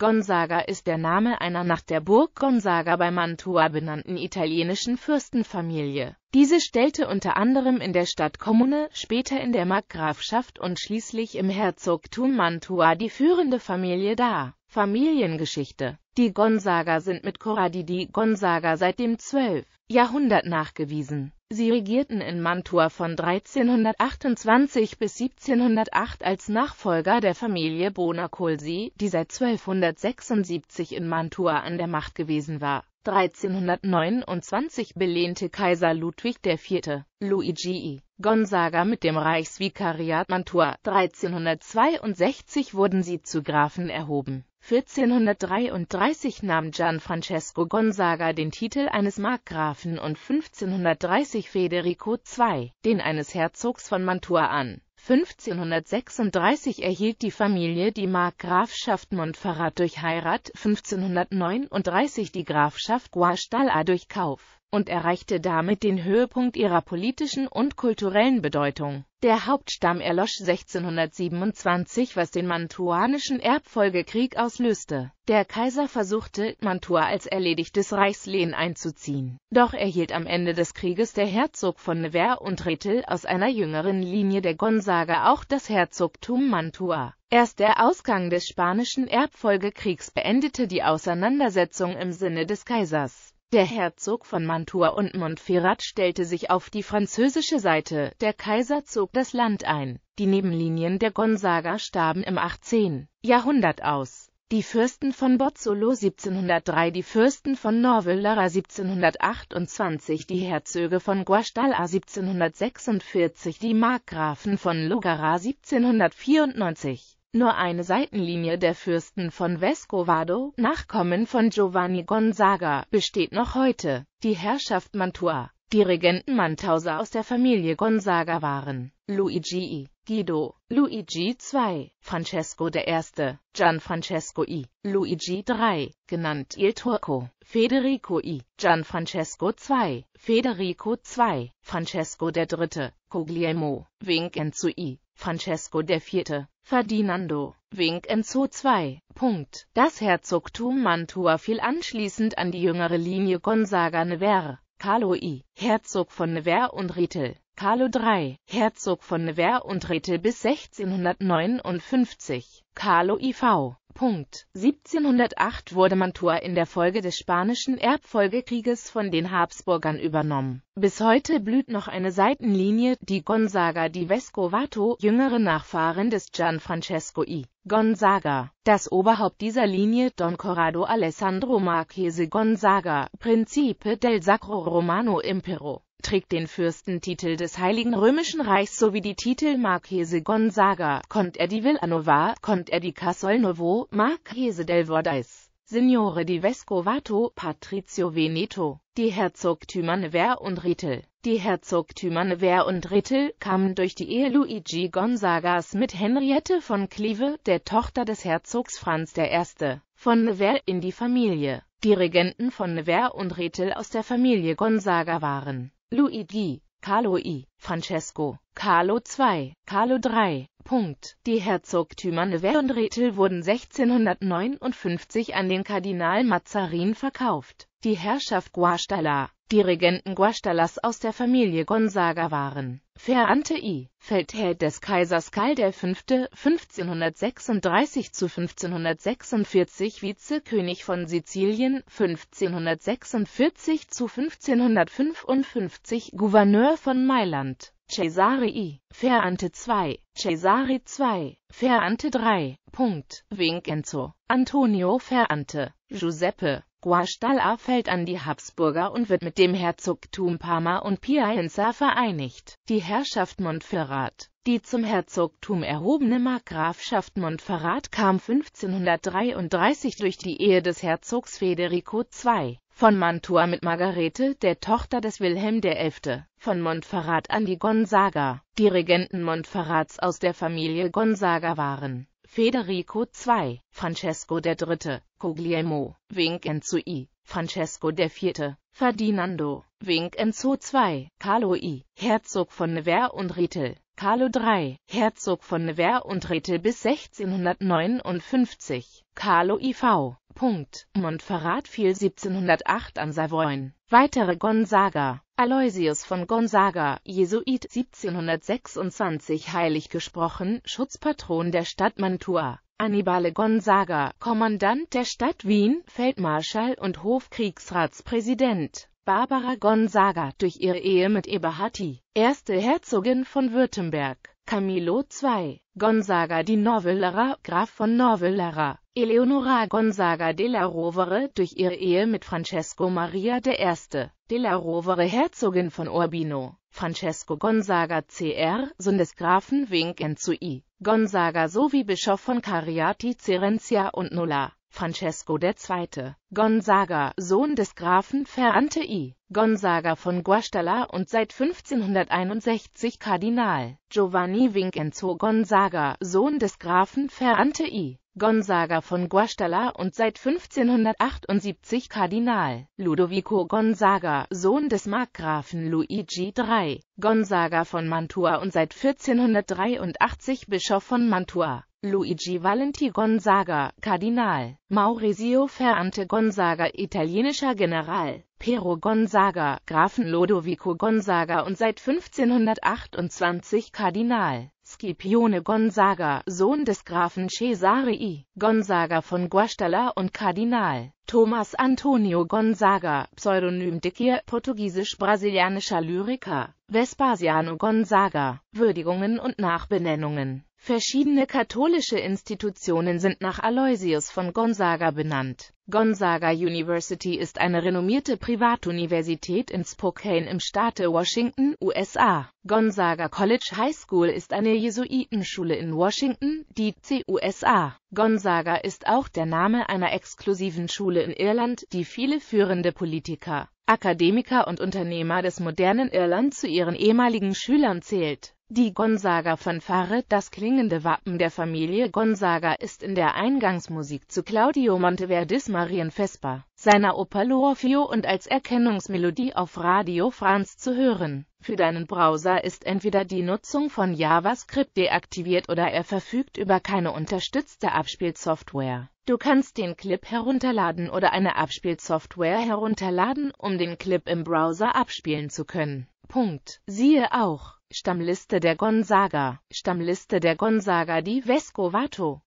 Gonzaga ist der Name einer nach der Burg Gonzaga bei Mantua benannten italienischen Fürstenfamilie. Diese stellte unter anderem in der Stadt Kommune, später in der Markgrafschaft und schließlich im Herzogtum Mantua die führende Familie dar. Familiengeschichte Die Gonzaga sind mit Corradi di Gonzaga seit dem 12. Jahrhundert nachgewiesen Sie regierten in Mantua von 1328 bis 1708 als Nachfolger der Familie Bonacolsi, die seit 1276 in Mantua an der Macht gewesen war. 1329 belehnte Kaiser Ludwig IV. Luigi Gonzaga mit dem Reichsvikariat Mantua. 1362 wurden sie zu Grafen erhoben. 1433 nahm Gianfrancesco Gonzaga den Titel eines Markgrafen und 1530 Federico II, den eines Herzogs von Mantua an. 1536 erhielt die Familie die Markgrafschaft Montferrat durch Heirat, 1539 die Grafschaft Guastalla durch Kauf und erreichte damit den Höhepunkt ihrer politischen und kulturellen Bedeutung. Der Hauptstamm erlosch 1627, was den mantuanischen Erbfolgekrieg auslöste. Der Kaiser versuchte, Mantua als erledigtes Reichslehen einzuziehen. Doch erhielt am Ende des Krieges der Herzog von Nevers und Rethel aus einer jüngeren Linie der Gonzaga auch das Herzogtum Mantua. Erst der Ausgang des Spanischen Erbfolgekriegs beendete die Auseinandersetzung im Sinne des Kaisers. Der Herzog von Mantua und Montferrat stellte sich auf die französische Seite, der Kaiser zog das Land ein. Die Nebenlinien der Gonzaga starben im 18. Jahrhundert aus. Die Fürsten von Bozzolo 1703, die Fürsten von Norvillara 1728, die Herzöge von Guastalla 1746, die Markgrafen von Logara 1794. Nur eine Seitenlinie der Fürsten von Vescovado, Nachkommen von Giovanni Gonzaga, besteht noch heute. Die Herrschaft Mantua, die Regenten Mantausa aus der Familie Gonzaga waren Luigi, I, Guido, Luigi II, Francesco I, Gianfrancesco I, Luigi III, genannt Il Turco, Federico I, Gianfrancesco II, Federico II, Francesco III, Guglielmo, Vincenzo I, Francesco IV, Ferdinando, Wink entzog 2. Punkt. Das Herzogtum Mantua fiel anschließend an die jüngere Linie Gonzaga Nevers, Carlo I., Herzog von Nevers und Rethel. Carlo III., Herzog von Nevers und Rethel bis 1659, Carlo IV., Punkt. 1708 wurde Mantua in der Folge des Spanischen Erbfolgekrieges von den Habsburgern übernommen. Bis heute blüht noch eine Seitenlinie, die Gonzaga di Vescovato, jüngere Nachfahren des Gianfrancesco I. Gonzaga. Das Oberhaupt dieser Linie, Don Corrado Alessandro Marchese Gonzaga, Principe del Sacro Romano Impero trägt den Fürstentitel des Heiligen Römischen Reichs sowie die Titel Marchese Gonzaga, Conte di Villanova, Conte di Casolnovo, Marchese del Vordais, Signore di Vescovato, Patrizio Veneto, die Herzogtümer Nevers und Rethel. Die Herzogtümer Nevers und Rethel kamen durch die Ehe Luigi Gonzagas mit Henriette von Clive, der Tochter des Herzogs Franz I. von Nevers, in die Familie. Die Regenten von Nevers und Rethel aus der Familie Gonzaga waren Luigi, Carlo I, Francesco, Carlo II, Carlo III. Punkt. Die Herzogtümer Nevers und Rethel wurden 1659 an den Kardinal Mazarin verkauft. Die Herrschaft Guastalla, die Regenten Guastallas aus der Familie Gonzaga waren Verante I. Feldherr des Kaisers Karl V. 1536 zu 1546 Vizekönig von Sizilien 1546 zu 1555 Gouverneur von Mailand Cesare I. Verante II. Cesare II. Verante III. Punkt, Vincenzo, Antonio Verante, Giuseppe, Guastalla fällt an die Habsburger und wird mit dem Herzogtum Parma und Piacenza vereinigt. Die Herrschaft Montferrat die zum Herzogtum erhobene Markgrafschaft Montferrat kam 1533 durch die Ehe des Herzogs Federico II von Mantua mit Margarete, der Tochter des Wilhelm XI. von Montferrat an die Gonzaga. Die Regenten Montferrats aus der Familie Gonzaga waren Federico II, Francesco III, Guglielmo, Vincenzo I, Francesco IV, Ferdinando, Vincenzo II, Carlo I, Herzog von Nevers und Rethel, Carlo III, Herzog von Nevers und Rethel bis 1659, Carlo IV. Punkt. Montferrat fiel 1708 an Savoyen. Weitere Gonzaga Aloysius von Gonzaga, Jesuit 1726 heilig gesprochen, Schutzpatron der Stadt Mantua. Annibale Gonzaga, Kommandant der Stadt Wien, Feldmarschall und Hofkriegsratspräsident. Barbara Gonzaga durch ihre Ehe mit Eberhati, erste Herzogin von Württemberg, Camillo II. Gonzaga di Novellara, Graf von Novellara, Eleonora Gonzaga de la Rovere durch ihre Ehe mit Francesco Maria I. de la Rovere Herzogin von Urbino, Francesco Gonzaga Cr., Sohn des Grafen I, Gonzaga sowie Bischof von Cariati Cerencia und Nola. Francesco II. Gonzaga, Sohn des Grafen Ferrante I. Gonzaga von Guastalla und seit 1561 Kardinal Giovanni Vincenzo Gonzaga, Sohn des Grafen Ferrante I. Gonzaga von Guastalla und seit 1578 Kardinal Ludovico Gonzaga, Sohn des Markgrafen Luigi III. Gonzaga von Mantua und seit 1483 Bischof von Mantua. Luigi Valenti Gonzaga, Kardinal, Maurizio Ferrante Gonzaga, italienischer General, Pero Gonzaga, Grafen Lodovico Gonzaga und seit 1528 Kardinal, Scipione Gonzaga, Sohn des Grafen Cesare I. Gonzaga von Guastalla und Kardinal, Thomas Antonio Gonzaga, Pseudonym Dickier, portugiesisch-brasilianischer Lyriker, Vespasiano Gonzaga, Würdigungen und Nachbenennungen Verschiedene katholische Institutionen sind nach Aloysius von Gonzaga benannt. Gonzaga University ist eine renommierte Privatuniversität in Spokane im Staate Washington, USA. Gonzaga College High School ist eine Jesuitenschule in Washington, die USA. Gonzaga ist auch der Name einer exklusiven Schule in Irland, die viele führende Politiker, Akademiker und Unternehmer des modernen Irland zu ihren ehemaligen Schülern zählt die Gonzaga-Fanfare, das klingende Wappen der Familie Gonzaga, ist in der Eingangsmusik zu Claudio Monteverdis Marien Vespa, seiner Oper L'Orfeo und als Erkennungsmelodie auf Radio Franz zu hören. Für deinen Browser ist entweder die Nutzung von JavaScript deaktiviert oder er verfügt über keine unterstützte Abspielsoftware. Du kannst den Clip herunterladen oder eine Abspielsoftware herunterladen, um den Clip im Browser abspielen zu können. Punkt. Siehe auch Stammliste der Gonzaga, Stammliste der Gonzaga di Vescovato